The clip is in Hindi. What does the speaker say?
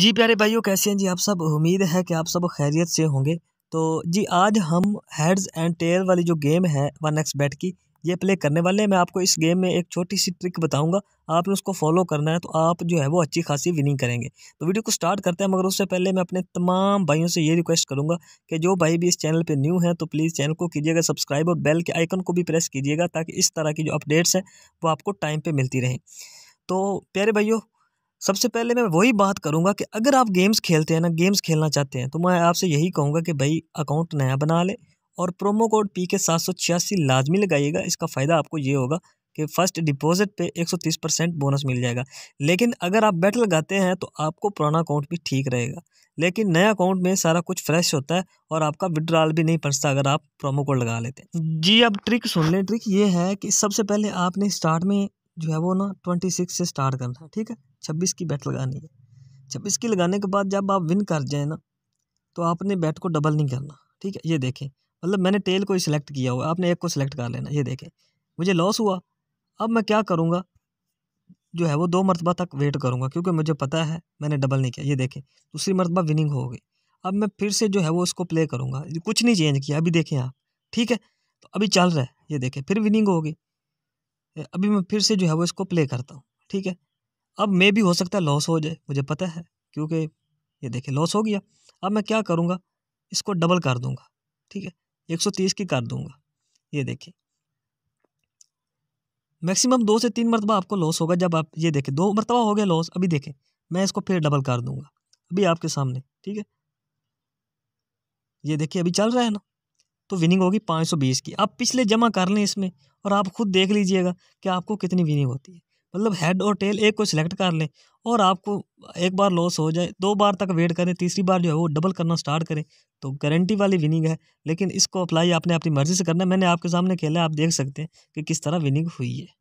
जी प्यारे भाइयों कैसे हैं जी आप सब उम्मीद है कि आप सब खैरियत से होंगे तो जी आज हम हेड्स एंड टेल वाली जो गेम है वन एक्स बैट की ये प्ले करने वाले हैं मैं आपको इस गेम में एक छोटी सी ट्रिक बताऊंगा आपने उसको फॉलो करना है तो आप जो है वो अच्छी खासी विनिंग करेंगे तो वीडियो को स्टार्ट करते हैं मगर उससे पहले मैं अपने तमाम भाइयों से ये रिक्वेस्ट करूंगा कि जो भाई भी इस चैनल पे न्यू हैं तो प्लीज़ चैनल को कीजिएगा सब्सक्राइब और बेल के आइकन को भी प्रेस कीजिएगा ताकि इस तरह की जो अपडेट्स हैं वो आपको टाइम पर मिलती रहें तो प्यारे भाइयों सबसे पहले मैं वही बात करूंगा कि अगर आप गेम्स खेलते हैं ना गेम्स खेलना चाहते हैं तो मैं आपसे यही कहूंगा कि भाई अकाउंट नया बना ले और प्रोमो कोड पी के सात सौ छियासी लाजमी लगाइएगा इसका फ़ायदा आपको ये होगा कि फ़र्स्ट डिपॉजिट पे 130 परसेंट बोनस मिल जाएगा लेकिन अगर आप बैट लगाते हैं तो आपको पुराना अकाउंट भी ठीक रहेगा लेकिन नया अकाउंट में सारा कुछ फ्रेश होता है और आपका विड्रॉल भी नहीं पड़ता अगर आप प्रोमो कोड लगा लेते हैं जी अब ट्रिक सुन लें ट्रिक ये है कि सबसे पहले आपने स्टार्ट में जो है वो ना ट्वेंटी सिक्स से स्टार्ट करना है ठीक है छब्बीस की बैट लगानी है छब्बीस की लगाने के बाद जब आप विन कर जाए ना तो आपने बैट को डबल नहीं करना ठीक है ये देखें मतलब मैंने टेल को ही सिलेक्ट किया हुआ आपने एक को सिलेक्ट कर लेना ये देखें मुझे लॉस हुआ अब मैं क्या करूँगा जो है वो दो मरतबा तक वेट करूँगा क्योंकि मुझे पता है मैंने डबल नहीं किया ये देखें दूसरी मरतबा विनिंग हो गई अब मैं फिर से जो है वो उसको प्ले करूँगा कुछ नहीं चेंज किया अभी देखें आप ठीक है तो अभी चल रहा है ये देखें फिर विनिंग होगी अभी मैं फिर से जो है वो इसको प्ले करता हूँ ठीक है अब मे भी हो सकता है लॉस हो जाए मुझे पता है क्योंकि ये देखिए लॉस हो गया अब मैं क्या करूँगा इसको डबल कर दूँगा ठीक है एक सौ तीस की कर दूँगा ये देखिए मैक्सिमम दो से तीन मरतबा आपको लॉस होगा जब आप ये देखें दो मरतबा हो गया लॉस अभी देखें मैं इसको फिर डबल कर दूँगा अभी आपके सामने ठीक है ये देखिए अभी चल रहा है ना तो विनिंग होगी पाँच सौ बीस की आप पिछले जमा कर लें इसमें और आप खुद देख लीजिएगा कि आपको कितनी विनिंग होती है मतलब हेड और टेल एक को सिलेक्ट कर लें और आपको एक बार लॉस हो जाए दो बार तक वेट करें तीसरी बार जो है वो डबल करना स्टार्ट करें तो गारंटी वाली विनिंग है लेकिन इसको अप्लाई आपने अपनी मर्ज़ी से करना मैंने आपके सामने खेला आप देख सकते हैं कि किस तरह विनिंग हुई है